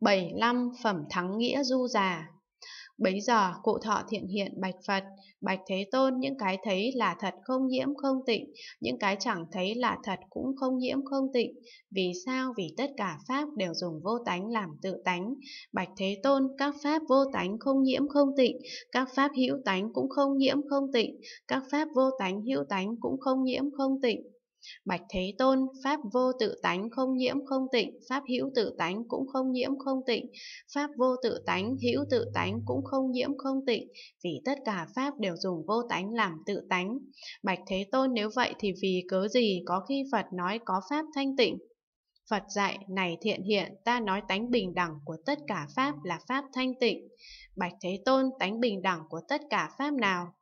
75 phẩm thắng nghĩa du già. Bấy giờ cụ thọ thiện hiện bạch Phật, bạch Thế Tôn những cái thấy là thật không nhiễm không tịnh, những cái chẳng thấy là thật cũng không nhiễm không tịnh. Vì sao? Vì tất cả Pháp đều dùng vô tánh làm tự tánh. Bạch Thế Tôn, các Pháp vô tánh không nhiễm không tịnh, các Pháp hữu tánh cũng không nhiễm không tịnh, các Pháp vô tánh hữu tánh cũng không nhiễm không tịnh. Bạch Thế Tôn, pháp vô tự tánh không nhiễm không tịnh, pháp hữu tự tánh cũng không nhiễm không tịnh, pháp vô tự tánh, hữu tự tánh cũng không nhiễm không tịnh, vì tất cả pháp đều dùng vô tánh làm tự tánh. Bạch Thế Tôn nếu vậy thì vì cớ gì có khi Phật nói có pháp thanh tịnh? Phật dạy, này thiện hiện, ta nói tánh bình đẳng của tất cả pháp là pháp thanh tịnh. Bạch Thế Tôn, tánh bình đẳng của tất cả pháp nào?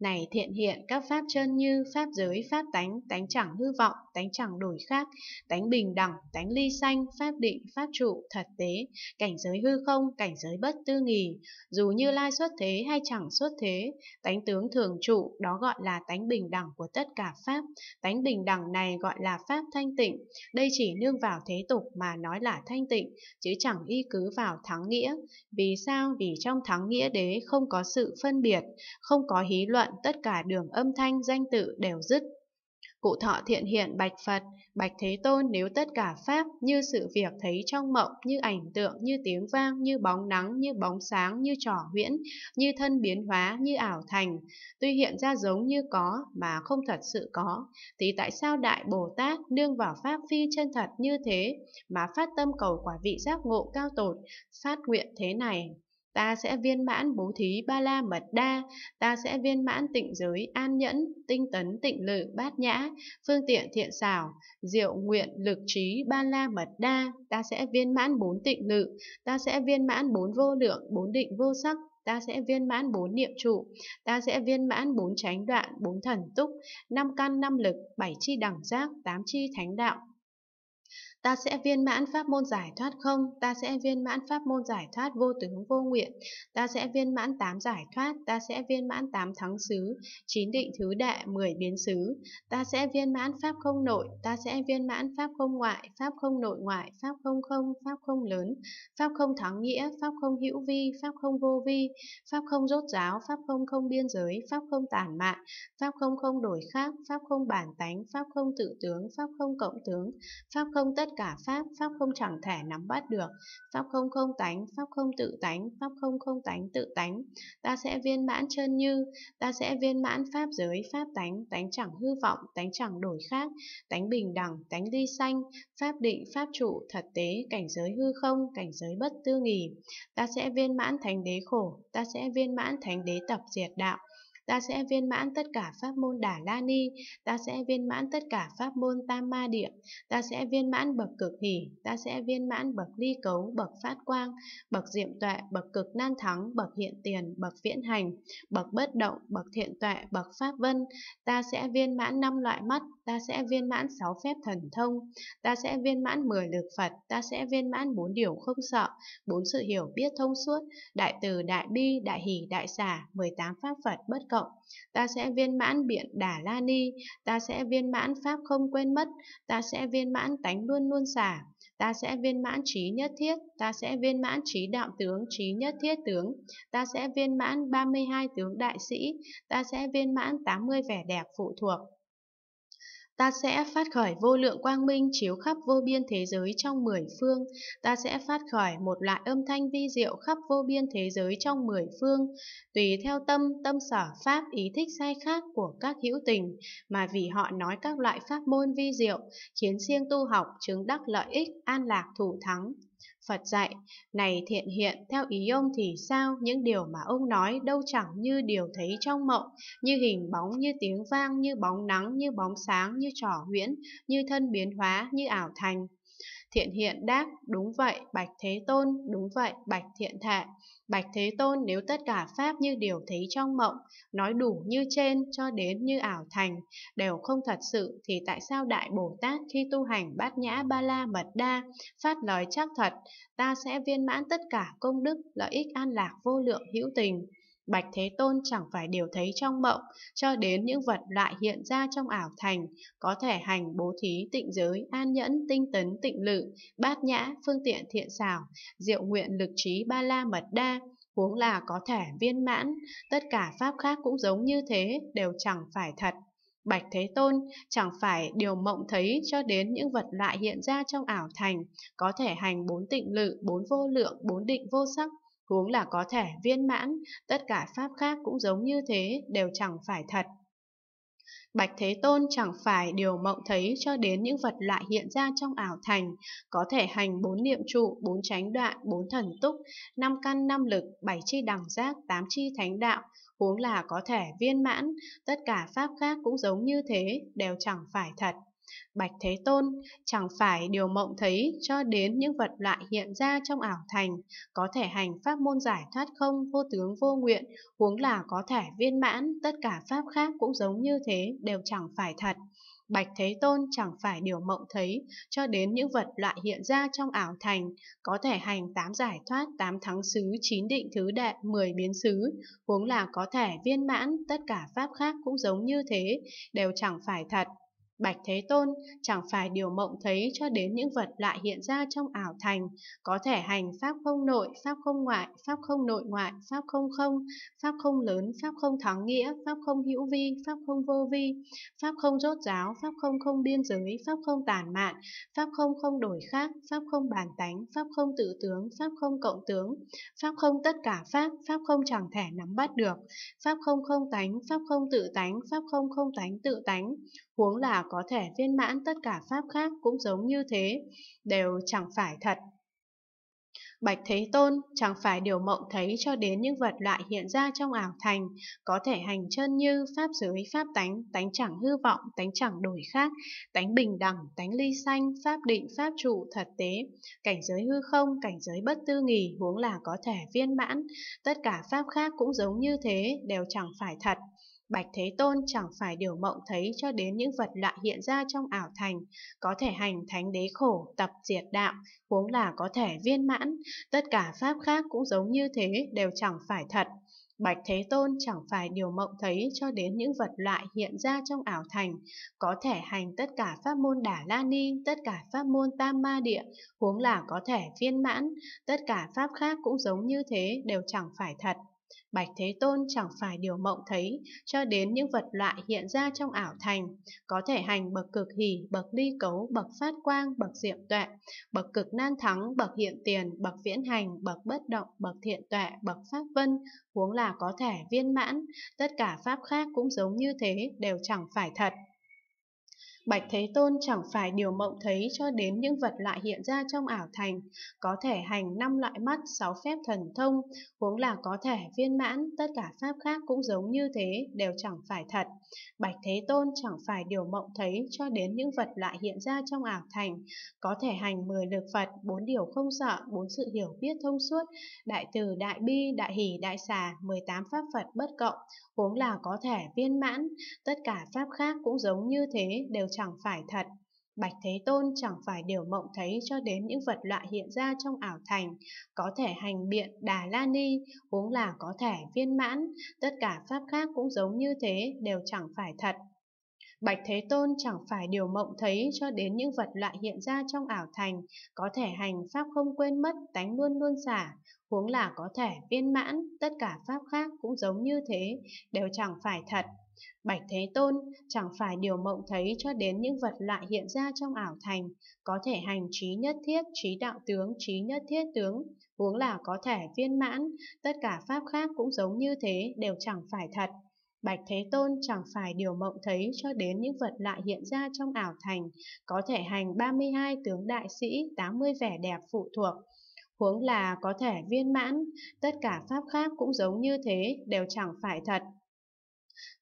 Này thiện hiện các pháp chân như pháp giới, pháp tánh, tánh chẳng hư vọng, tánh chẳng đổi khác, tánh bình đẳng, tánh ly sanh, pháp định, pháp trụ, thật tế, cảnh giới hư không, cảnh giới bất tư nghì, dù như lai xuất thế hay chẳng xuất thế, tánh tướng thường trụ, đó gọi là tánh bình đẳng của tất cả pháp, tánh bình đẳng này gọi là pháp thanh tịnh, đây chỉ nương vào thế tục mà nói là thanh tịnh, chứ chẳng y cứ vào thắng nghĩa, vì sao? Vì trong thắng nghĩa đế không có sự phân biệt, không có hí luận, tận tất cả đường âm thanh danh tự đều dứt. Cụ thọ thiện hiện bạch Phật, bạch Thế Tôn nếu tất cả Pháp như sự việc thấy trong mộng, như ảnh tượng, như tiếng vang, như bóng nắng, như bóng sáng, như trỏ huyễn, như thân biến hóa, như ảo thành, tuy hiện ra giống như có mà không thật sự có, thì tại sao Đại Bồ Tát nương vào Pháp phi chân thật như thế mà phát tâm cầu quả vị giác ngộ cao tột, phát nguyện thế này? ta sẽ viên mãn bố thí ba la mật đa, ta sẽ viên mãn tịnh giới an nhẫn, tinh tấn tịnh lự bát nhã, phương tiện thiện xảo, diệu nguyện lực trí ba la mật đa, ta sẽ viên mãn bốn tịnh lự, ta sẽ viên mãn bốn vô lượng, bốn định vô sắc, ta sẽ viên mãn bốn niệm trụ, ta sẽ viên mãn bốn chánh đoạn, bốn thần túc, năm căn năm lực, bảy chi đẳng giác, tám chi thánh đạo, Ta sẽ viên mãn pháp môn giải thoát không? Ta sẽ viên mãn pháp môn giải thoát vô tướng vô nguyện. Ta sẽ viên mãn tám giải thoát. Ta sẽ viên mãn tám thắng xứ, chín định thứ đệ, mười biến xứ. Ta sẽ viên mãn pháp không nội. Ta sẽ viên mãn pháp không ngoại, pháp không nội ngoại, pháp không không, pháp không lớn, pháp không thắng nghĩa, pháp không hữu vi, pháp không vô vi, pháp không rốt giáo, pháp không không biên giới, pháp không tản mạn, pháp không không đổi khác, pháp không bản tánh, pháp không tự tướng, pháp không cộng tướng, pháp không tất cả Pháp, Pháp không chẳng thể nắm bắt được. Pháp không không tánh, Pháp không tự tánh, Pháp không không tánh tự tánh. Ta sẽ viên mãn chân như, ta sẽ viên mãn Pháp giới, Pháp tánh, tánh chẳng hư vọng, tánh chẳng đổi khác, tánh bình đẳng, tánh ly xanh, Pháp định, Pháp trụ, thật tế, cảnh giới hư không, cảnh giới bất tư nghỉ. Ta sẽ viên mãn thánh đế khổ, ta sẽ viên mãn thánh đế tập diệt đạo, ta sẽ viên mãn tất cả pháp môn Đà La Ni, ta sẽ viên mãn tất cả pháp môn Tam Ma Địa, ta sẽ viên mãn bậc cực hỷ, ta sẽ viên mãn bậc ly cấu, bậc phát quang, bậc diệm tuệ, bậc cực nan thắng, bậc hiện tiền, bậc viễn hành, bậc bất động, bậc thiện tuệ, bậc pháp vân, ta sẽ viên mãn năm loại mắt, ta sẽ viên mãn sáu phép thần thông, ta sẽ viên mãn mười lực Phật, ta sẽ viên mãn bốn điều không sợ, bốn sự hiểu biết thông suốt, đại từ đại bi, đại hỷ, đại xả, 18 pháp Phật bất cộng cộng, ta sẽ viên mãn biển Đà la ni, ta sẽ viên mãn pháp không quên mất, ta sẽ viên mãn tánh luôn luôn xả, ta sẽ viên mãn trí nhất thiết, ta sẽ viên mãn trí đạo tướng, trí nhất thiết tướng, ta sẽ viên mãn 32 tướng đại sĩ, ta sẽ viên mãn 80 vẻ đẹp phụ thuộc. Ta sẽ phát khởi vô lượng quang minh chiếu khắp vô biên thế giới trong mười phương. Ta sẽ phát khởi một loại âm thanh vi diệu khắp vô biên thế giới trong mười phương. Tùy theo tâm, tâm sở pháp ý thích sai khác của các hữu tình mà vì họ nói các loại pháp môn vi diệu khiến siêng tu học chứng đắc lợi ích an lạc thủ thắng. Phật dạy, này thiện hiện, theo ý ông thì sao, những điều mà ông nói đâu chẳng như điều thấy trong mộng, như hình bóng, như tiếng vang, như bóng nắng, như bóng sáng, như trỏ huyễn, như thân biến hóa, như ảo thành. Thiện hiện đáp, đúng vậy, bạch thế tôn, đúng vậy, bạch thiện thệ. Bạch thế tôn nếu tất cả pháp như điều thấy trong mộng, nói đủ như trên cho đến như ảo thành, đều không thật sự thì tại sao Đại Bồ Tát khi tu hành bát nhã ba la mật đa, phát lời chắc thật, ta sẽ viên mãn tất cả công đức, lợi ích an lạc vô lượng hữu tình. Bạch Thế Tôn chẳng phải đều thấy trong mộng, cho đến những vật lại hiện ra trong ảo thành, có thể hành bố thí tịnh giới, an nhẫn, tinh tấn, tịnh lự, bát nhã, phương tiện thiện xảo, diệu nguyện lực trí ba la mật đa, huống là có thể viên mãn, tất cả pháp khác cũng giống như thế, đều chẳng phải thật. Bạch Thế Tôn chẳng phải điều mộng thấy cho đến những vật lại hiện ra trong ảo thành, có thể hành bốn tịnh lự, bốn vô lượng, bốn định vô sắc, huống là có thể viên mãn, tất cả pháp khác cũng giống như thế, đều chẳng phải thật. Bạch Thế Tôn chẳng phải điều mộng thấy cho đến những vật loại hiện ra trong ảo thành, có thể hành bốn niệm trụ, bốn chánh đoạn, bốn thần túc, năm căn năm lực, bảy chi đẳng giác, tám chi thánh đạo, huống là có thể viên mãn, tất cả pháp khác cũng giống như thế, đều chẳng phải thật. Bạch Thế Tôn chẳng phải điều mộng thấy cho đến những vật loại hiện ra trong ảo thành, có thể hành pháp môn giải thoát không vô tướng vô nguyện, huống là có thể viên mãn, tất cả pháp khác cũng giống như thế, đều chẳng phải thật. Bạch Thế Tôn chẳng phải điều mộng thấy, cho đến những vật loại hiện ra trong ảo thành, có thể hành tám giải thoát, tám thắng xứ, chín định thứ đệ, mười biến xứ, huống là có thể viên mãn, tất cả pháp khác cũng giống như thế, đều chẳng phải thật. Bạch Thế Tôn chẳng phải điều mộng thấy cho đến những vật lại hiện ra trong ảo thành, có thể hành pháp không nội, pháp không ngoại, pháp không nội ngoại, pháp không không, pháp không lớn, pháp không thắng nghĩa, pháp không hữu vi, pháp không vô vi, pháp không rốt ráo pháp không không biên giới, pháp không tàn mạn, pháp không không đổi khác, pháp không bản tánh, pháp không tự tướng, pháp không cộng tướng, pháp không tất cả pháp, pháp không chẳng thể nắm bắt được, pháp không không tánh, pháp không tự tánh, pháp không không tánh tự tánh, huống là có thể viên mãn tất cả pháp khác cũng giống như thế, đều chẳng phải thật. Bạch Thế Tôn chẳng phải điều mộng thấy cho đến những vật loại hiện ra trong ảo thành, có thể hành chân như pháp giới, pháp tánh, tánh chẳng hư vọng, tánh chẳng đổi khác, tánh bình đẳng, tánh ly sanh, pháp định, pháp trụ, thật tế, cảnh giới hư không, cảnh giới bất tư nghỉ, huống là có thể viên mãn, tất cả pháp khác cũng giống như thế, đều chẳng phải thật. Bạch Thế Tôn chẳng phải điều mộng thấy cho đến những vật loại hiện ra trong ảo thành, có thể hành thánh đế khổ, tập diệt đạo, huống là có thể viên mãn, tất cả pháp khác cũng giống như thế đều chẳng phải thật. Bạch Thế Tôn chẳng phải điều mộng thấy cho đến những vật loại hiện ra trong ảo thành, có thể hành tất cả pháp môn Đà la ni, tất cả pháp môn tam ma địa, huống là có thể viên mãn, tất cả pháp khác cũng giống như thế đều chẳng phải thật. Bạch Thế Tôn chẳng phải điều mộng thấy, cho đến những vật loại hiện ra trong ảo thành, có thể hành bậc cực hỷ, bậc ly cấu, bậc phát quang, bậc diệm tuệ, bậc cực nan thắng, bậc hiện tiền, bậc viễn hành, bậc bất động, bậc thiện tuệ, bậc pháp vân, huống là có thể viên mãn, tất cả pháp khác cũng giống như thế, đều chẳng phải thật. Bạch Thế Tôn chẳng phải điều mộng thấy cho đến những vật lại hiện ra trong ảo thành, có thể hành năm loại mắt, sáu phép thần thông, huống là có thể viên mãn, tất cả pháp khác cũng giống như thế, đều chẳng phải thật. Bạch Thế Tôn chẳng phải điều mộng thấy cho đến những vật lại hiện ra trong ảo thành, có thể hành mười lực Phật, bốn điều không sợ, bốn sự hiểu biết thông suốt, đại từ, đại bi, đại hỷ, đại xà, 18 pháp Phật bất cộng, huống là có thể viên mãn, tất cả pháp khác cũng giống như thế, đều chẳng phải thật. Bạch Thế Tôn chẳng phải điều mộng thấy cho đến những vật loại hiện ra trong ảo thành, có thể hành biện Đà La Ni, huống là có thể viên mãn, tất cả pháp khác cũng giống như thế, đều chẳng phải thật. Bạch Thế Tôn chẳng phải điều mộng thấy cho đến những vật loại hiện ra trong ảo thành, có thể hành pháp không quên mất, tánh luôn luôn xả, huống là có thể viên mãn, tất cả pháp khác cũng giống như thế, đều chẳng phải thật. Bạch Thế Tôn chẳng phải điều mộng thấy cho đến những vật lại hiện ra trong ảo thành, có thể hành trí nhất thiết, trí đạo tướng, trí nhất thiết tướng, huống là có thể viên mãn, tất cả pháp khác cũng giống như thế đều chẳng phải thật. Bạch Thế Tôn chẳng phải điều mộng thấy cho đến những vật lại hiện ra trong ảo thành, có thể hành 32 tướng đại sĩ, 80 vẻ đẹp phụ thuộc. Huống là có thể viên mãn, tất cả pháp khác cũng giống như thế, đều chẳng phải thật.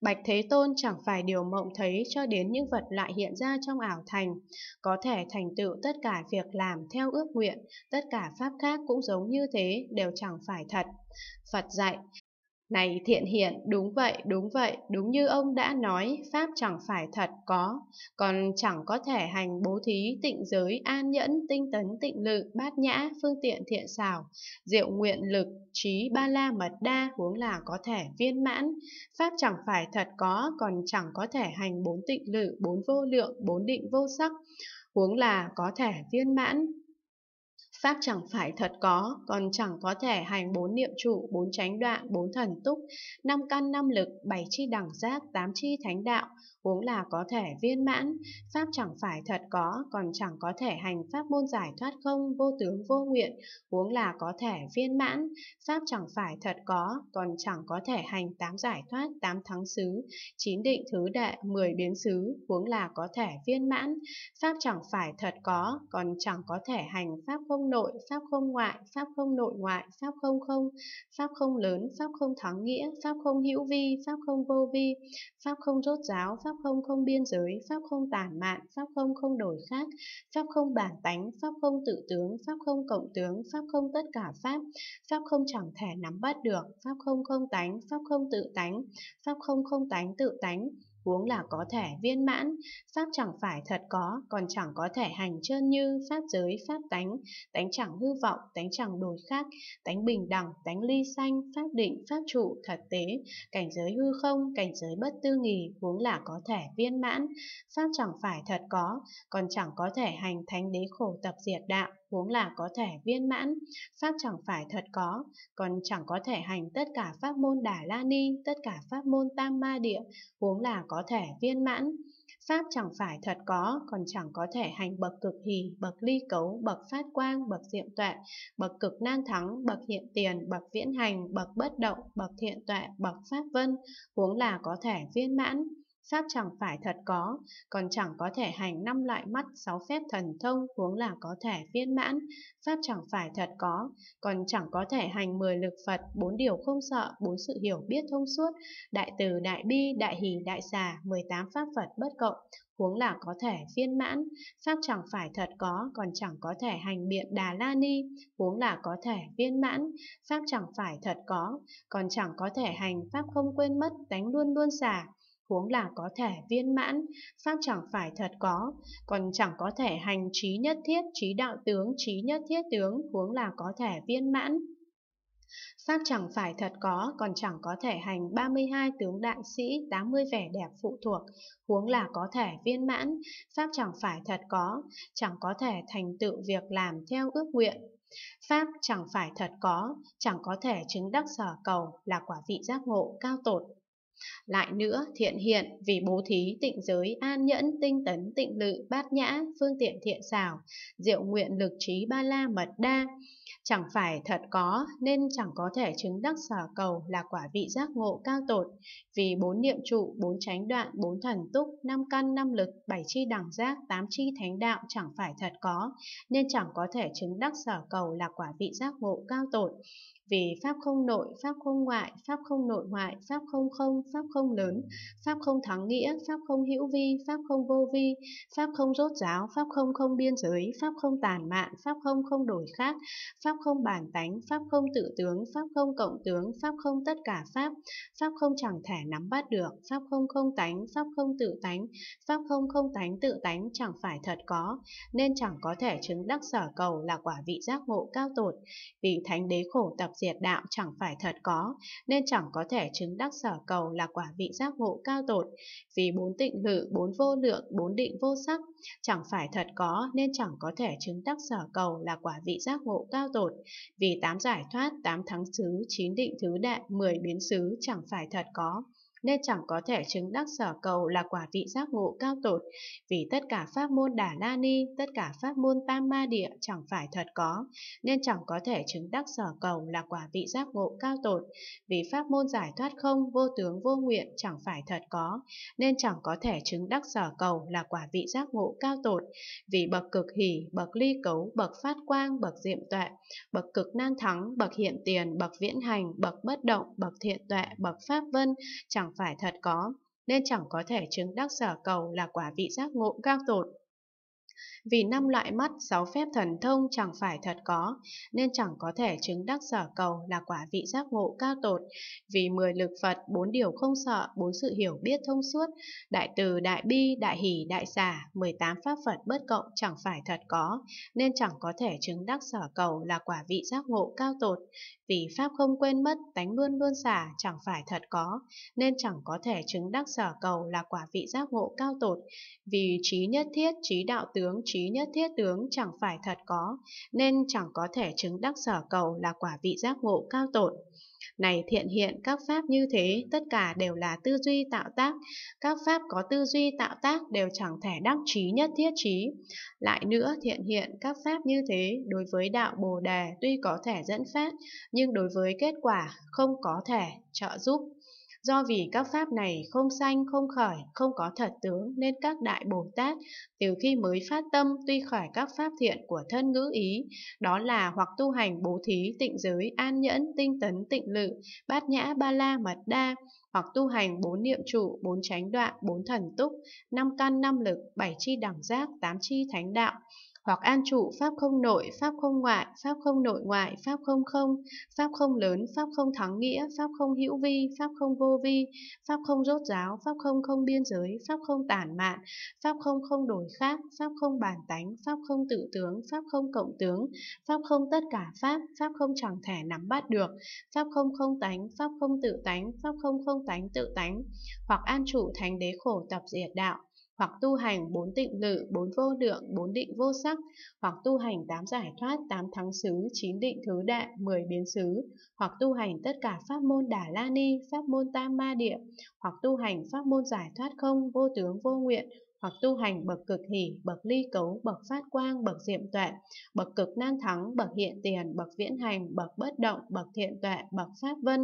Bạch Thế Tôn chẳng phải điều mộng thấy cho đến những vật lại hiện ra trong ảo thành, có thể thành tựu tất cả việc làm theo ước nguyện, tất cả pháp khác cũng giống như thế đều chẳng phải thật. Phật dạy, này thiện hiện, đúng vậy, đúng vậy, đúng như ông đã nói, Pháp chẳng phải thật có, còn chẳng có thể hành bố thí, tịnh giới, an nhẫn, tinh tấn, tịnh lự, bát nhã, phương tiện thiện xảo, diệu nguyện lực, trí ba la mật đa, huống là có thể viên mãn. Pháp chẳng phải thật có, còn chẳng có thể hành bốn tịnh lự, bốn vô lượng, bốn định vô sắc, huống là có thể viên mãn. Pháp chẳng phải thật có, còn chẳng có thể hành bốn niệm trụ, bốn chánh đoạn, bốn thần túc, năm căn năm lực, bảy chi đẳng giác, tám chi thánh đạo, huống là có thể viên mãn. Pháp chẳng phải thật có, còn chẳng có thể hành pháp môn giải thoát không, vô tướng vô nguyện, huống là có thể viên mãn. Pháp chẳng phải thật có, còn chẳng có thể hành tám giải thoát, tám thắng xứ, chín định thứ đệ, mười biến xứ, huống là có thể viên mãn. Pháp chẳng phải thật có, còn chẳng có thể hành pháp không nội, sắp không ngoại, sắp không nội ngoại, sắp không không, sắp không lớn, sắp không thắng nghĩa, sắp không hữu vi, sắp không vô vi, sắp không rốt giáo, sắp không không biên giới, sắp không tản mạn, sắp không không đổi khác, sắp không bản tánh, sắp không tự tướng, sắp không cộng tướng, sắp không tất cả pháp, sắp không chẳng thể nắm bắt được, sắp không không tánh, sắp không tự tánh, sắp không không tánh tự tánh, huống là có thể viên mãn, pháp chẳng phải thật có, còn chẳng có thể hành trơn như pháp giới, pháp tánh, tánh chẳng hư vọng, tánh chẳng đổi khác, tánh bình đẳng, tánh ly sanh, pháp định, pháp trụ, thật tế, cảnh giới hư không, cảnh giới bất tư nghì, huống là có thể viên mãn, pháp chẳng phải thật có, còn chẳng có thể hành thánh đế khổ tập diệt đạo huống là có thể viên mãn, pháp chẳng phải thật có, còn chẳng có thể hành tất cả pháp môn đà la ni, tất cả pháp môn tam ma địa, huống là có thể viên mãn. Pháp chẳng phải thật có, còn chẳng có thể hành bậc cực hì, bậc ly cấu, bậc phát quang, bậc diệm tuệ, bậc cực nan thắng, bậc hiện tiền, bậc viễn hành, bậc bất động, bậc thiện tuệ, bậc pháp vân, huống là có thể viên mãn. Sắp chẳng phải thật có, còn chẳng có thể hành năm loại mắt sáu phép thần thông huống là có thể viên mãn. Pháp chẳng phải thật có, còn chẳng có thể hành mười lực Phật, bốn điều không sợ, bốn sự hiểu biết thông suốt, đại từ, đại bi, đại hỷ, đại xà, 18 pháp Phật bất cộng, huống là có thể viên mãn, pháp chẳng phải thật có, còn chẳng có thể hành biện đà la ni, huống là có thể viên mãn, pháp chẳng phải thật có, còn chẳng có thể hành pháp không quên mất, tánh luôn luôn xả, huống là có thể viên mãn, pháp chẳng phải thật có, còn chẳng có thể hành trí nhất thiết, trí đạo tướng, trí nhất thiết tướng, huống là có thể viên mãn. Pháp chẳng phải thật có, còn chẳng có thể hành 32 tướng đại sĩ, 80 vẻ đẹp phụ thuộc, huống là có thể viên mãn, Pháp chẳng phải thật có, chẳng có thể thành tựu việc làm theo ước nguyện. Pháp chẳng phải thật có, chẳng có thể chứng đắc sở cầu là quả vị giác ngộ cao tột, lại nữa, thiện hiện vì bố thí, tịnh giới, an nhẫn, tinh tấn, tịnh lự, bát nhã, phương tiện thiện xảo, diệu nguyện lực trí ba la mật đa. Chẳng phải thật có, nên chẳng có thể chứng đắc sở cầu là quả vị giác ngộ cao tột, vì bốn niệm trụ, bốn chánh đoạn, bốn thần túc, năm căn, năm lực, bảy chi đẳng giác, tám chi thánh đạo chẳng phải thật có, nên chẳng có thể chứng đắc sở cầu là quả vị giác ngộ cao tột vì pháp không nội, pháp không ngoại, pháp không nội ngoại, pháp không không, pháp không lớn, pháp không thắng nghĩa, pháp không hữu vi, pháp không vô vi, pháp không rốt ráo pháp không không biên giới, pháp không tàn mạn, pháp không không đổi khác, pháp không bản tánh, pháp không tự tướng, pháp không cộng tướng, pháp không tất cả pháp, pháp không chẳng thể nắm bắt được, pháp không không tánh, pháp không tự tánh, pháp không không tánh tự tánh chẳng phải thật có, nên chẳng có thể chứng đắc sở cầu là quả vị giác ngộ cao tột, vì thánh đế khổ tập diệt đạo chẳng phải thật có, nên chẳng có thể chứng đắc sở cầu là quả vị giác ngộ cao tột. Vì bốn tịnh lự, bốn vô lượng, bốn định vô sắc, chẳng phải thật có nên chẳng có thể chứng đắc sở cầu là quả vị giác ngộ cao tột. Vì tám giải thoát, tám thắng xứ, chín định thứ đệ, mười biến xứ chẳng phải thật có, nên chẳng có thể chứng đắc sở cầu là quả vị giác ngộ cao tột, vì tất cả pháp môn Đà La Ni, tất cả pháp môn Tam Ma Địa chẳng phải thật có, nên chẳng có thể chứng đắc sở cầu là quả vị giác ngộ cao tột, vì pháp môn giải thoát không, vô tướng vô nguyện chẳng phải thật có, nên chẳng có thể chứng đắc sở cầu là quả vị giác ngộ cao tột, vì bậc cực hỷ, bậc ly cấu, bậc phát quang, bậc diệm tuệ, bậc cực nan thắng, bậc hiện tiền, bậc viễn hành, bậc bất động, bậc thiện tuệ, bậc pháp vân, chẳng phải thật có, nên chẳng có thể chứng đắc sở cầu là quả vị giác ngộ cao tột. Vì năm loại mắt, sáu phép thần thông chẳng phải thật có, nên chẳng có thể chứng đắc sở cầu là quả vị giác ngộ cao tột. Vì mười lực Phật, bốn điều không sợ, bốn sự hiểu biết thông suốt, đại từ, đại bi, đại hỷ, đại xả, mười tám pháp Phật bất cộng chẳng phải thật có, nên chẳng có thể chứng đắc sở cầu là quả vị giác ngộ cao tột. Vì Pháp không quên mất tánh luôn luôn giả chẳng phải thật có, nên chẳng có thể chứng đắc sở cầu là quả vị giác ngộ cao tột. Vì trí nhất thiết, trí đạo tướng, trí nhất thiết tướng chẳng phải thật có, nên chẳng có thể chứng đắc sở cầu là quả vị giác ngộ cao tột này thiện hiện các pháp như thế tất cả đều là tư duy tạo tác các pháp có tư duy tạo tác đều chẳng thể đắc trí nhất thiết trí lại nữa thiện hiện các pháp như thế đối với đạo bồ đề tuy có thể dẫn phát nhưng đối với kết quả không có thể trợ giúp Do vì các pháp này không sanh, không khởi, không có thật tướng nên các đại Bồ Tát từ khi mới phát tâm tuy khởi các pháp thiện của thân ngữ ý, đó là hoặc tu hành bố thí, tịnh giới, an nhẫn, tinh tấn, tịnh lự, bát nhã, ba la, mật đa, hoặc tu hành bốn niệm trụ, bốn chánh đoạn, bốn thần túc, năm căn năm lực, bảy chi đẳng giác, tám chi thánh đạo hoặc an trụ pháp không nội, pháp không ngoại, pháp không nội ngoại, pháp không không, pháp không lớn, pháp không thắng nghĩa, pháp không hữu vi, pháp không vô vi, pháp không rốt ráo pháp không không biên giới, pháp không tản mạn, pháp không không đổi khác, pháp không bản tánh, pháp không tự tướng, pháp không cộng tướng, pháp không tất cả pháp, pháp không chẳng thể nắm bắt được, pháp không không tánh, pháp không tự tánh, pháp không không tánh tự tánh, hoặc an trụ thánh đế khổ tập diệt đạo hoặc tu hành bốn tịnh lự, bốn vô lượng, bốn định vô sắc, hoặc tu hành tám giải thoát, tám thắng xứ, chín định thứ đại, mười biến xứ, hoặc tu hành tất cả pháp môn đà la ni, pháp môn tam ma địa, hoặc tu hành pháp môn giải thoát không, vô tướng vô nguyện, hoặc tu hành bậc cực hỷ, bậc ly cấu, bậc phát quang, bậc diệm tuệ, bậc cực nan thắng, bậc hiện tiền, bậc viễn hành, bậc bất động, bậc thiện tuệ, bậc pháp vân,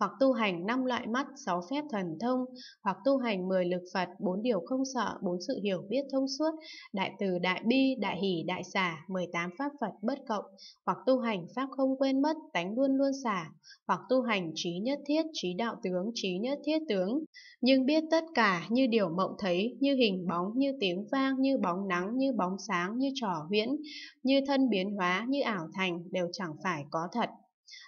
hoặc tu hành năm loại mắt, sáu phép thần thông, hoặc tu hành 10 lực Phật, bốn điều không sợ, bốn sự hiểu biết thông suốt, đại từ đại bi, đại hỷ, đại xả, 18 pháp Phật bất cộng, hoặc tu hành pháp không quên mất, tánh luôn luôn xả, hoặc tu hành trí nhất thiết, trí đạo tướng, trí nhất thiết tướng, nhưng biết tất cả như điều mộng thấy, như hình bóng, như tiếng vang, như bóng nắng, như bóng sáng, như trò huyễn, như thân biến hóa, như ảo thành đều chẳng phải có thật.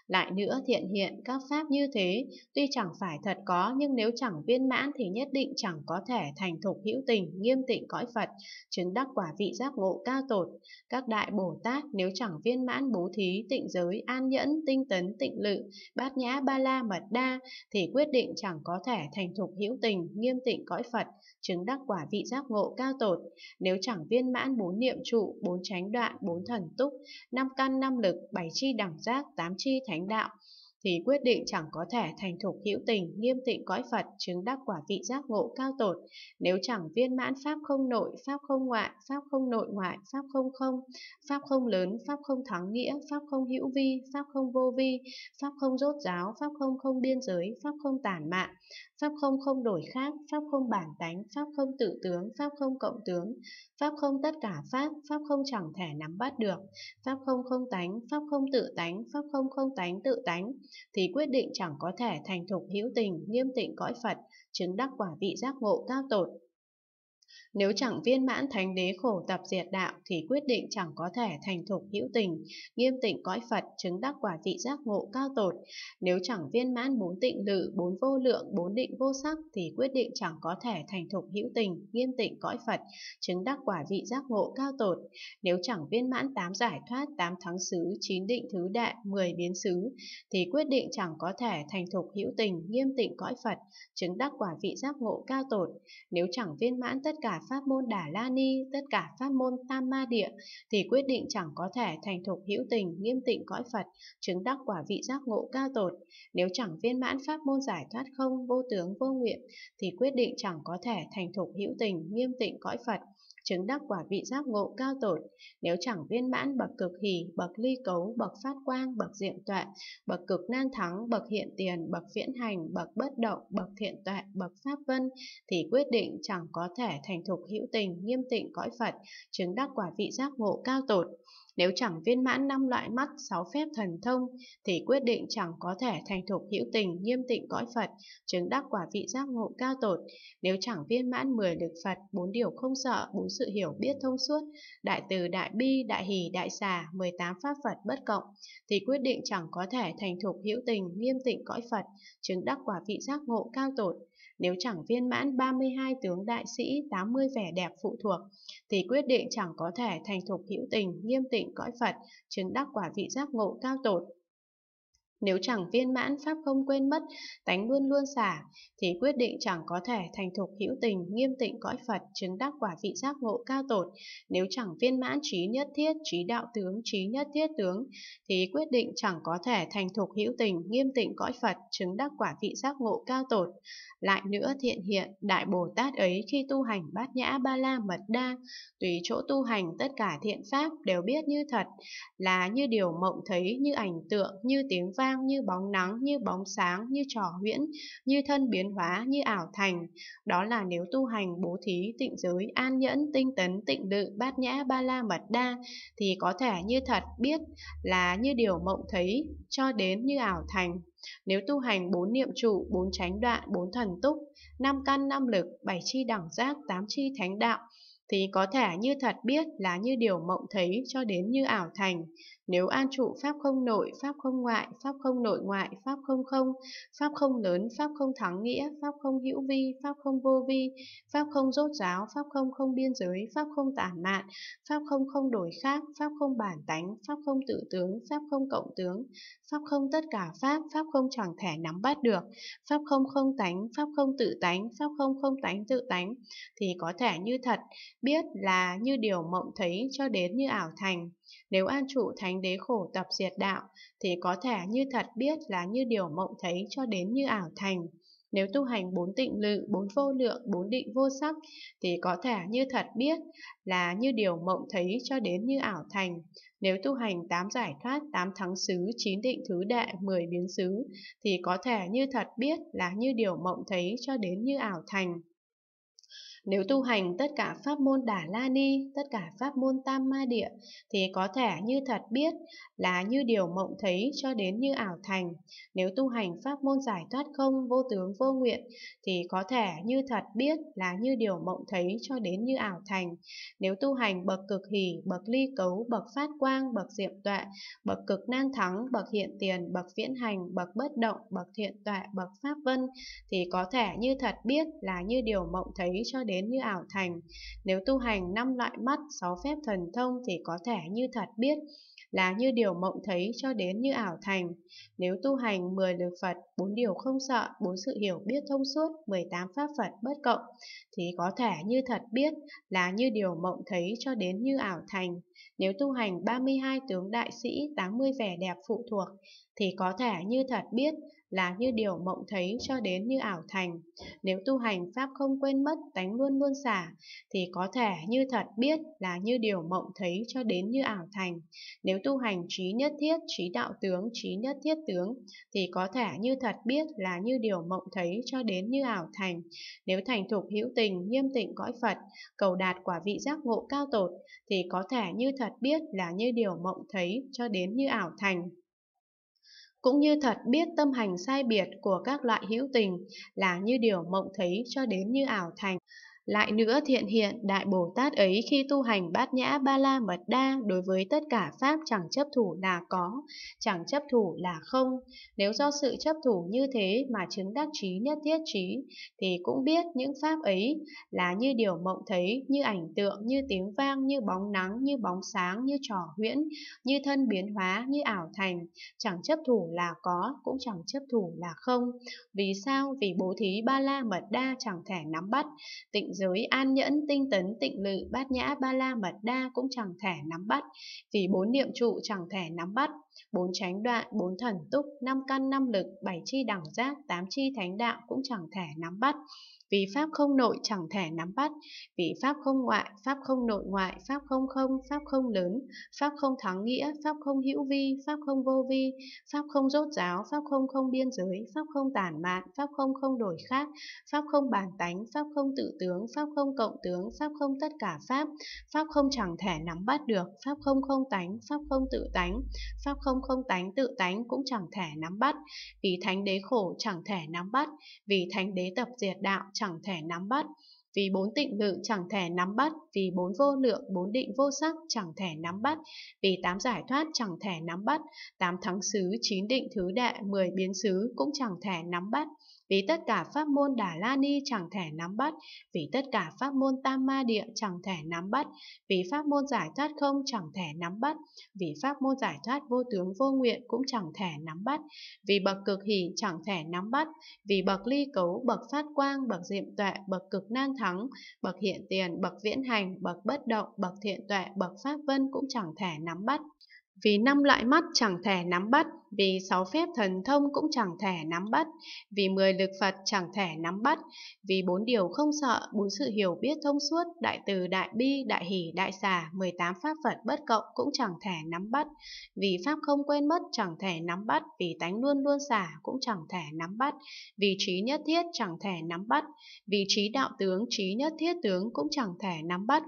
Lại nữa thiện hiện các pháp như thế, tuy chẳng phải thật có nhưng nếu chẳng viên mãn thì nhất định chẳng có thể thành thục hữu tình, nghiêm tịnh cõi Phật, chứng đắc quả vị giác ngộ cao tột. Các đại Bồ Tát nếu chẳng viên mãn bố thí, tịnh giới, an nhẫn, tinh tấn, tịnh lự, bát nhã ba la mật đa thì quyết định chẳng có thể thành thục hữu tình, nghiêm tịnh cõi Phật, chứng đắc quả vị giác ngộ cao tột. Nếu chẳng viên mãn bốn niệm trụ, bốn chánh đoạn, bốn thần túc, năm căn năm lực, bảy chi đẳng giác, tám chi chi thánh đạo thì quyết định chẳng có thể thành thục hữu tình, nghiêm tịnh cõi Phật, chứng đắc quả vị giác ngộ cao tột, nếu chẳng viên mãn pháp không nội, pháp không ngoại, pháp không nội ngoại, pháp không không, pháp không lớn, pháp không thắng nghĩa, pháp không hữu vi, pháp không vô vi, pháp không rốt ráo pháp không không biên giới, pháp không tản mạn, Pháp không không đổi khác, Pháp không bản tánh, Pháp không tự tướng, Pháp không cộng tướng, Pháp không tất cả Pháp, Pháp không chẳng thể nắm bắt được, Pháp không không tánh, Pháp không tự tánh, Pháp không không tánh tự tánh, thì quyết định chẳng có thể thành thục hữu tình, nghiêm tịnh cõi Phật, chứng đắc quả vị giác ngộ cao tột. Nếu chẳng viên mãn thánh đế khổ tập diệt đạo thì quyết định chẳng có thể thành thục hữu tình, nghiêm tịnh cõi Phật, chứng đắc quả vị giác ngộ cao tột. Nếu chẳng viên mãn bốn tịnh lự, bốn vô lượng, bốn định vô sắc thì quyết định chẳng có thể thành thục hữu tình, nghiêm tịnh cõi Phật, chứng đắc quả vị giác ngộ cao tột. Nếu chẳng viên mãn tám giải thoát, tám thắng xứ, chín định thứ đệ mười biến xứ thì quyết định chẳng có thể thành thục hữu tình, nghiêm tịnh cõi Phật, chứng đắc quả vị giác ngộ cao tột. Nếu chẳng viên mãn tất cả pháp môn Đà La Ni, tất cả pháp môn Tam Ma Địa, thì quyết định chẳng có thể thành thục hữu tình, nghiêm tịnh cõi Phật, chứng đắc quả vị giác ngộ cao tột. Nếu chẳng viên mãn pháp môn giải thoát không, vô tướng, vô nguyện, thì quyết định chẳng có thể thành thục hữu tình, nghiêm tịnh cõi Phật chứng đắc quả vị giác ngộ cao tột. Nếu chẳng viên mãn bậc cực hỷ, bậc ly cấu, bậc phát quang, bậc diệm tuệ, bậc cực nan thắng, bậc hiện tiền, bậc viễn hành, bậc bất động, bậc thiện tuệ, bậc pháp vân, thì quyết định chẳng có thể thành thục hữu tình, nghiêm tịnh cõi Phật, chứng đắc quả vị giác ngộ cao tột. Nếu chẳng viên mãn năm loại mắt, sáu phép thần thông, thì quyết định chẳng có thể thành thục hữu tình, nghiêm tịnh cõi Phật, chứng đắc quả vị giác ngộ cao tột. Nếu chẳng viên mãn mười lực Phật, bốn điều không sợ, bốn sự hiểu biết thông suốt, đại từ, đại bi, đại hỷ, đại xà, 18 pháp Phật bất cộng, thì quyết định chẳng có thể thành thục hữu tình, nghiêm tịnh cõi Phật, chứng đắc quả vị giác ngộ cao tột. Nếu chẳng viên mãn 32 tướng đại sĩ 80 vẻ đẹp phụ thuộc, thì quyết định chẳng có thể thành thục hữu tình, nghiêm tịnh cõi Phật, chứng đắc quả vị giác ngộ cao tột. Nếu chẳng viên mãn pháp không quên mất, tánh luôn luôn xả, thì quyết định chẳng có thể thành thục hữu tình, nghiêm tịnh cõi Phật, chứng đắc quả vị giác ngộ cao tột. Nếu chẳng viên mãn trí nhất thiết, trí đạo tướng, trí nhất thiết tướng, thì quyết định chẳng có thể thành thục hữu tình, nghiêm tịnh cõi Phật, chứng đắc quả vị giác ngộ cao tột. Lại nữa thiện hiện, Đại Bồ Tát ấy khi tu hành bát nhã ba la mật đa, tùy chỗ tu hành tất cả thiện pháp đều biết như thật, là như điều mộng thấy, như ảnh tượng, như tiếng vang, quang như bóng nắng, như bóng sáng, như trò huyễn, như thân biến hóa, như ảo thành. Đó là nếu tu hành bố thí, tịnh giới, an nhẫn, tinh tấn, tịnh lự, bát nhã, ba la mật đa, thì có thể như thật biết là như điều mộng thấy, cho đến như ảo thành. Nếu tu hành bốn niệm trụ, bốn tránh đoạn, bốn thần túc, năm căn năm lực, bảy chi đẳng giác, tám chi thánh đạo, thì có thể như thật biết là như điều mộng thấy cho đến như ảo thành. Nếu an trụ pháp không nội, pháp không ngoại, pháp không nội ngoại, pháp không không, pháp không lớn, pháp không thắng nghĩa, pháp không hữu vi, pháp không vô vi, pháp không rốt ráo pháp không không biên giới, pháp không tản mạn, pháp không không đổi khác, pháp không bản tánh, pháp không tự tướng, pháp không cộng tướng, pháp không tất cả pháp, pháp không chẳng thể nắm bắt được, pháp không không tánh, pháp không tự tánh, pháp không không tánh tự tánh, thì có thể như thật, biết là như điều mộng thấy cho đến như ảo thành. Nếu an trụ thánh đế khổ tập diệt đạo, thì có thể như thật biết là như điều mộng thấy cho đến như ảo thành. Nếu tu hành bốn tịnh lự, bốn vô lượng, bốn định vô sắc, thì có thể như thật biết là như điều mộng thấy cho đến như ảo thành. Nếu tu hành tám giải thoát, tám thắng xứ, chín định thứ đệ, mười biến xứ, thì có thể như thật biết là như điều mộng thấy cho đến như ảo thành. Nếu tu hành tất cả pháp môn Đà La Ni, tất cả pháp môn Tam Ma Địa thì có thể như thật biết là như điều mộng thấy cho đến như ảo thành. Nếu tu hành pháp môn giải thoát không vô tướng vô nguyện thì có thể như thật biết là như điều mộng thấy cho đến như ảo thành. Nếu tu hành bậc cực hỷ, bậc ly cấu, bậc phát quang, bậc diệm tuệ, bậc cực nan thắng, bậc hiện tiền, bậc viễn hành, bậc bất động, bậc thiện tuệ, bậc pháp vân thì có thể như thật biết là như điều mộng thấy cho đến đến như ảo thành. Nếu tu hành năm loại mắt, sáu phép thần thông thì có thể như thật biết, là như điều mộng thấy cho đến như ảo thành. Nếu tu hành 10 lực Phật, bốn điều không sợ, bốn sự hiểu biết thông suốt, 18 pháp Phật bất cộng, thì có thể như thật biết, là như điều mộng thấy cho đến như ảo thành. Nếu tu hành 32 tướng đại sĩ, 80 vẻ đẹp phụ thuộc, thì có thể như thật biết, là như điều mộng thấy cho đến như ảo thành. Nếu tu hành Pháp không quên mất tánh luôn luôn xả, thì có thể như thật biết là như điều mộng thấy cho đến như ảo thành. Nếu tu hành trí nhất thiết, trí đạo tướng, trí nhất thiết tướng, thì có thể như thật biết là như điều mộng thấy cho đến như ảo thành. Nếu thành thục hữu tình, nghiêm tịnh cõi Phật, cầu đạt quả vị giác ngộ cao tột, thì có thể như thật biết là như điều mộng thấy cho đến như ảo thành cũng như thật biết tâm hành sai biệt của các loại hữu tình là như điều mộng thấy cho đến như ảo thành lại nữa thiện hiện Đại Bồ Tát ấy khi tu hành bát nhã ba la mật đa đối với tất cả Pháp chẳng chấp thủ là có, chẳng chấp thủ là không. Nếu do sự chấp thủ như thế mà chứng đắc trí nhất thiết trí, thì cũng biết những Pháp ấy là như điều mộng thấy, như ảnh tượng, như tiếng vang, như bóng nắng, như bóng sáng, như trò huyễn, như thân biến hóa, như ảo thành. Chẳng chấp thủ là có, cũng chẳng chấp thủ là không. Vì sao? Vì bố thí ba la mật đa chẳng thể nắm bắt. Tịnh cảnh giới an nhẫn, tinh tấn, tịnh lự, bát nhã, ba la mật đa cũng chẳng thể nắm bắt, vì bốn niệm trụ chẳng thể nắm bắt bốn chánh đoạn, bốn thần túc, năm căn năm lực, bảy chi đẳng giác, tám chi thánh đạo cũng chẳng thể nắm bắt. Vì pháp không nội chẳng thể nắm bắt, vì pháp không ngoại, pháp không nội ngoại, pháp không không, pháp không lớn, pháp không thắng nghĩa, pháp không hữu vi, pháp không vô vi, pháp không rốt ráo pháp không không biên giới, pháp không tản mạn, pháp không không đổi khác, pháp không bản tánh, pháp không tự tướng, pháp không cộng tướng, pháp không tất cả pháp, pháp không chẳng thể nắm bắt được, pháp không không tánh, pháp không tự tánh, pháp không không tánh tự tánh cũng chẳng thể nắm bắt, vì thánh đế khổ chẳng thể nắm bắt, vì thánh đế tập diệt đạo chẳng thể nắm bắt, vì bốn tịnh lự chẳng thể nắm bắt, vì bốn vô lượng, bốn định vô sắc chẳng thể nắm bắt, vì tám giải thoát chẳng thể nắm bắt, tám thắng xứ, chín định thứ đệ, mười biến xứ cũng chẳng thể nắm bắt vì tất cả pháp môn Đà La Ni chẳng thể nắm bắt, vì tất cả pháp môn Tam Ma Địa chẳng thể nắm bắt, vì pháp môn giải thoát không chẳng thể nắm bắt, vì pháp môn giải thoát vô tướng vô nguyện cũng chẳng thể nắm bắt, vì bậc cực hỷ chẳng thể nắm bắt, vì bậc ly cấu, bậc phát quang, bậc diệm tuệ, bậc cực nan thắng, bậc hiện tiền, bậc viễn hành, bậc bất động, bậc thiện tuệ, bậc pháp vân cũng chẳng thể nắm bắt. Vì năm loại mắt chẳng thể nắm bắt, vì sáu phép thần thông cũng chẳng thể nắm bắt, vì mười lực Phật chẳng thể nắm bắt, vì bốn điều không sợ, bốn sự hiểu biết thông suốt, đại từ, đại bi, đại hỷ, đại xả, tám pháp Phật bất cộng cũng chẳng thể nắm bắt, vì pháp không quên mất chẳng thể nắm bắt, vì tánh luôn luôn xả cũng chẳng thể nắm bắt, vì trí nhất thiết chẳng thể nắm bắt, vì trí đạo tướng, trí nhất thiết tướng cũng chẳng thể nắm bắt.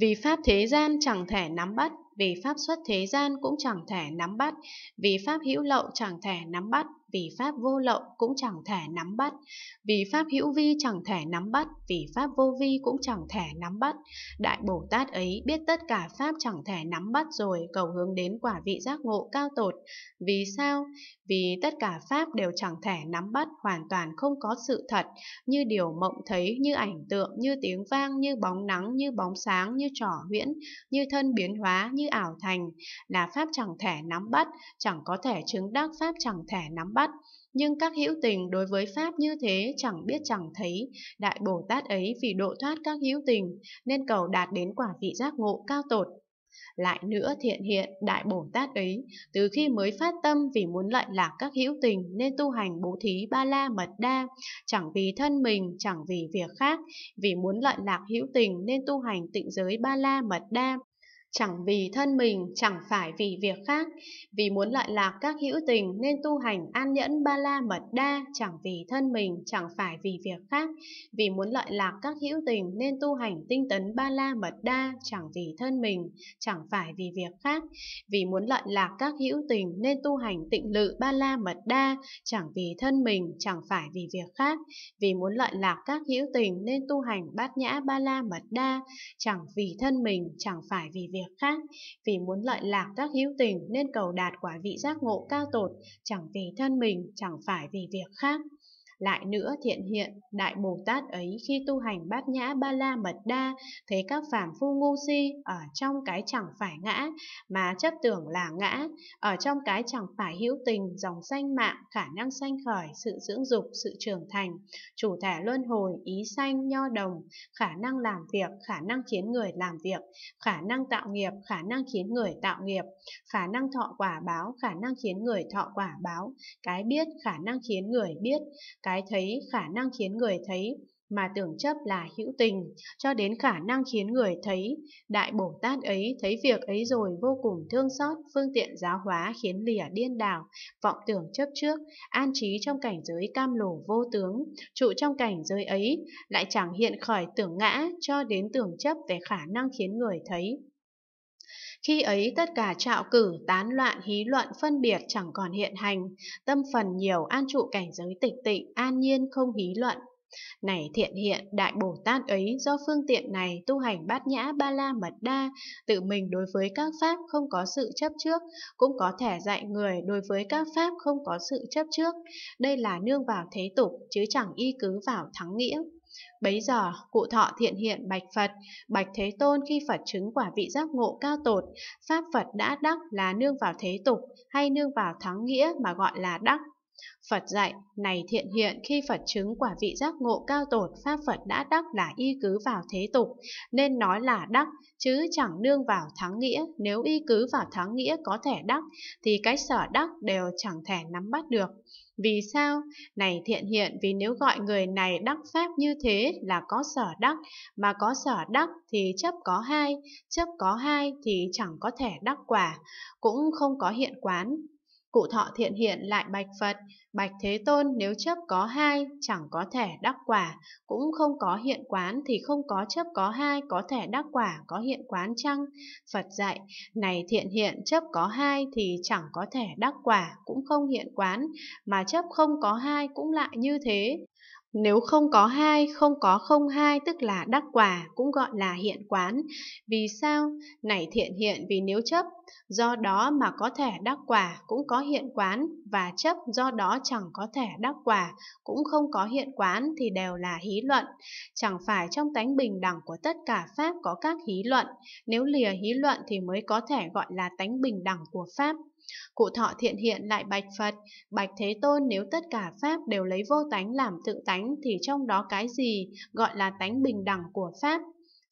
Vì pháp thế gian chẳng thể nắm bắt, vì pháp xuất thế gian cũng chẳng thể nắm bắt, vì pháp hữu lậu chẳng thể nắm bắt, vì pháp vô lậu cũng chẳng thể nắm bắt, vì pháp hữu vi chẳng thể nắm bắt, vì pháp vô vi cũng chẳng thể nắm bắt. Đại Bồ Tát ấy biết tất cả pháp chẳng thể nắm bắt rồi cầu hướng đến quả vị giác ngộ cao tột. Vì sao? vì tất cả pháp đều chẳng thể nắm bắt hoàn toàn không có sự thật, như điều mộng thấy, như ảnh tượng, như tiếng vang, như bóng nắng, như bóng sáng, như trò huyễn, như thân biến hóa, như ảo thành, là pháp chẳng thể nắm bắt, chẳng có thể chứng đắc pháp chẳng thể nắm bắt. Nhưng các hữu tình đối với Pháp như thế chẳng biết chẳng thấy, Đại Bồ Tát ấy vì độ thoát các hữu tình, nên cầu đạt đến quả vị giác ngộ cao tột, lại nữa thiện hiện Đại Bồ Tát ấy, từ khi mới phát tâm vì muốn lợi lạc các hữu tình nên tu hành bố thí ba la mật đa, chẳng vì thân mình, chẳng vì việc khác, vì muốn lợi lạc hữu tình nên tu hành tịnh giới ba la mật đa, chẳng vì thân mình, chẳng phải vì việc khác, vì muốn lợi lạc các hữu tình nên tu hành an nhẫn ba la mật đa, chẳng vì thân mình, chẳng phải vì việc khác, vì muốn lợi lạc các hữu tình nên tu hành tinh tấn ba la mật đa, chẳng vì thân mình, chẳng phải vì việc khác, vì muốn lợi lạc các hữu tình nên tu hành tịnh lự ba la mật đa, chẳng vì thân mình, chẳng phải vì việc khác, vì muốn lợi lạc các hữu tình nên tu hành bát nhã ba la mật đa, chẳng vì thân mình, chẳng phải vì việc việc khác, vì muốn lợi lạc các hữu tình nên cầu đạt quả vị giác ngộ cao tột, chẳng vì thân mình, chẳng phải vì việc khác. Lại nữa thiện hiện, Đại Bồ Tát ấy khi tu hành bát nhã ba la mật đa, thấy các phàm phu ngu si ở trong cái chẳng phải ngã, mà chấp tưởng là ngã, ở trong cái chẳng phải hữu tình, dòng sanh mạng, khả năng sanh khởi, sự dưỡng dục, sự trưởng thành, chủ thể luân hồi, ý sanh, nho đồng, khả năng làm việc, khả năng khiến người làm việc, khả năng tạo nghiệp, khả năng khiến người tạo nghiệp, khả năng thọ quả báo, khả năng khiến người thọ quả báo, cái biết, khả năng khiến người biết, cái cái thấy khả năng khiến người thấy mà tưởng chấp là hữu tình, cho đến khả năng khiến người thấy, Đại Bồ Tát ấy thấy việc ấy rồi vô cùng thương xót, phương tiện giáo hóa khiến lìa điên đảo, vọng tưởng chấp trước, an trí trong cảnh giới cam lồ vô tướng, trụ trong cảnh giới ấy, lại chẳng hiện khỏi tưởng ngã cho đến tưởng chấp về khả năng khiến người thấy. Khi ấy tất cả trạo cử, tán loạn, hí luận, phân biệt chẳng còn hiện hành, tâm phần nhiều an trụ cảnh giới tịch tịnh, an nhiên không hí luận, này thiện hiện, đại Bồ Tát ấy do phương tiện này tu hành bát nhã ba la mật đa, tự mình đối với các pháp không có sự chấp trước, cũng có thể dạy người đối với các pháp không có sự chấp trước. Đây là nương vào thế tục, chứ chẳng y cứ vào thắng nghĩa. Bấy giờ, cụ thọ thiện hiện bạch Phật, bạch Thế Tôn khi Phật chứng quả vị giác ngộ cao tột, Pháp Phật đã đắc là nương vào thế tục hay nương vào thắng nghĩa mà gọi là đắc. Phật dạy, này thiện hiện khi Phật chứng quả vị giác ngộ cao tột, Pháp Phật đã đắc là y cứ vào thế tục, nên nói là đắc, chứ chẳng nương vào thắng nghĩa. Nếu y cứ vào thắng nghĩa có thể đắc, thì cái sở đắc đều chẳng thể nắm bắt được. Vì sao? Này thiện hiện vì nếu gọi người này đắc pháp như thế là có sở đắc, mà có sở đắc thì chấp có hai, chấp có hai thì chẳng có thể đắc quả, cũng không có hiện quán, Cụ thọ thiện hiện lại bạch Phật, bạch Thế Tôn nếu chấp có hai chẳng có thể đắc quả, cũng không có hiện quán thì không có chấp có hai có thể đắc quả có hiện quán chăng? Phật dạy, này thiện hiện chấp có hai thì chẳng có thể đắc quả cũng không hiện quán, mà chấp không có hai cũng lại như thế. Nếu không có hai, không có không hai tức là đắc quả cũng gọi là hiện quán. Vì sao? Nảy thiện hiện vì nếu chấp, do đó mà có thể đắc quả cũng có hiện quán và chấp do đó chẳng có thể đắc quả cũng không có hiện quán thì đều là hí luận. Chẳng phải trong tánh bình đẳng của tất cả pháp có các hí luận, nếu lìa hí luận thì mới có thể gọi là tánh bình đẳng của pháp. Cụ thọ thiện hiện lại bạch Phật, bạch Thế Tôn nếu tất cả Pháp đều lấy vô tánh làm tự tánh thì trong đó cái gì gọi là tánh bình đẳng của Pháp?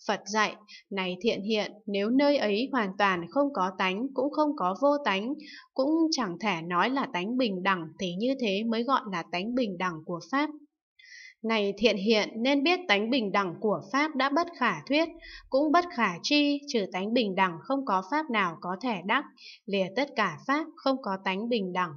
Phật dạy, này thiện hiện, nếu nơi ấy hoàn toàn không có tánh, cũng không có vô tánh, cũng chẳng thể nói là tánh bình đẳng thì như thế mới gọi là tánh bình đẳng của Pháp. Này thiện hiện nên biết tánh bình đẳng của Pháp đã bất khả thuyết, cũng bất khả chi, trừ tánh bình đẳng không có Pháp nào có thể đắc, lìa tất cả Pháp không có tánh bình đẳng.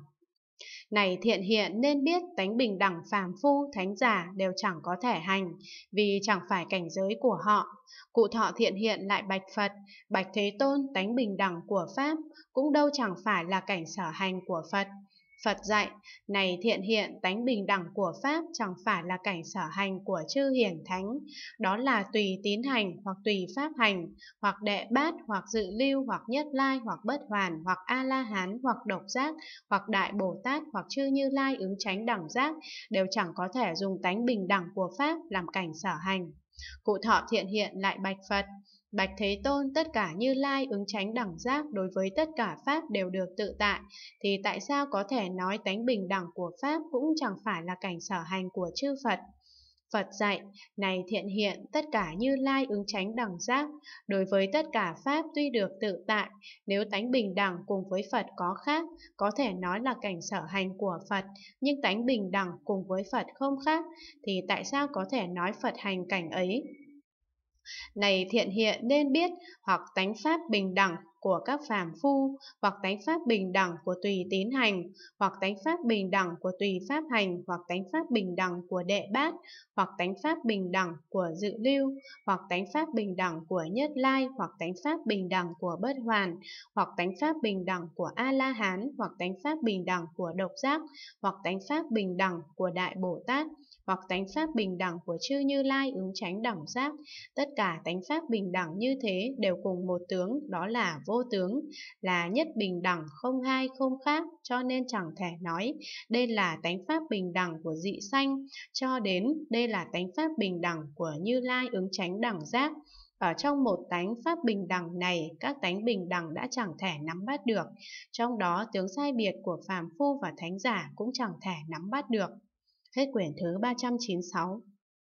Này thiện hiện nên biết tánh bình đẳng phàm phu, thánh giả đều chẳng có thể hành, vì chẳng phải cảnh giới của họ. Cụ thọ thiện hiện lại bạch Phật, bạch Thế Tôn tánh bình đẳng của Pháp cũng đâu chẳng phải là cảnh sở hành của Phật. Phật dạy, này thiện hiện tánh bình đẳng của Pháp chẳng phải là cảnh sở hành của chư hiển thánh, đó là tùy tín hành hoặc tùy pháp hành, hoặc đệ bát, hoặc dự lưu, hoặc nhất lai, hoặc bất hoàn, hoặc A-la-hán, hoặc độc giác, hoặc đại Bồ Tát, hoặc chư như lai ứng tránh đẳng giác, đều chẳng có thể dùng tánh bình đẳng của Pháp làm cảnh sở hành. Cụ thọ thiện hiện lại bạch Phật, Bạch Thế Tôn tất cả như lai ứng tránh đẳng giác đối với tất cả Pháp đều được tự tại, thì tại sao có thể nói tánh bình đẳng của Pháp cũng chẳng phải là cảnh sở hành của chư Phật? Phật dạy, này thiện hiện tất cả như lai ứng tránh đẳng giác, đối với tất cả Pháp tuy được tự tại, nếu tánh bình đẳng cùng với Phật có khác, có thể nói là cảnh sở hành của Phật, nhưng tánh bình đẳng cùng với Phật không khác, thì tại sao có thể nói Phật hành cảnh ấy? Này thiện hiện nên biết hoặc tánh pháp bình đẳng của các phàm phu, hoặc tánh pháp bình đẳng của tùy tín hành, hoặc tánh pháp bình đẳng của tùy pháp hành, hoặc tánh pháp bình đẳng của đệ bát, hoặc tánh pháp bình đẳng của dự lưu, hoặc tánh pháp bình đẳng của nhất lai, hoặc tánh pháp bình đẳng của bất hoàn, hoặc tánh pháp bình đẳng của A-la-hán, hoặc tánh pháp bình đẳng của độc giác, hoặc tánh pháp bình đẳng của đại Bồ Tát, hoặc tánh pháp bình đẳng của chư Như Lai ứng tránh đẳng giác. Tất cả tánh pháp bình đẳng như thế đều cùng một tướng, đó là vô tướng, là nhất bình đẳng không hai không khác, cho nên chẳng thể nói đây là tánh pháp bình đẳng của dị sanh, cho đến đây là tánh pháp bình đẳng của Như Lai ứng tránh đẳng giác. Ở trong một tánh pháp bình đẳng này, các tánh bình đẳng đã chẳng thể nắm bắt được, trong đó tướng sai biệt của phàm phu và thánh giả cũng chẳng thể nắm bắt được. Hết quyển thứ 396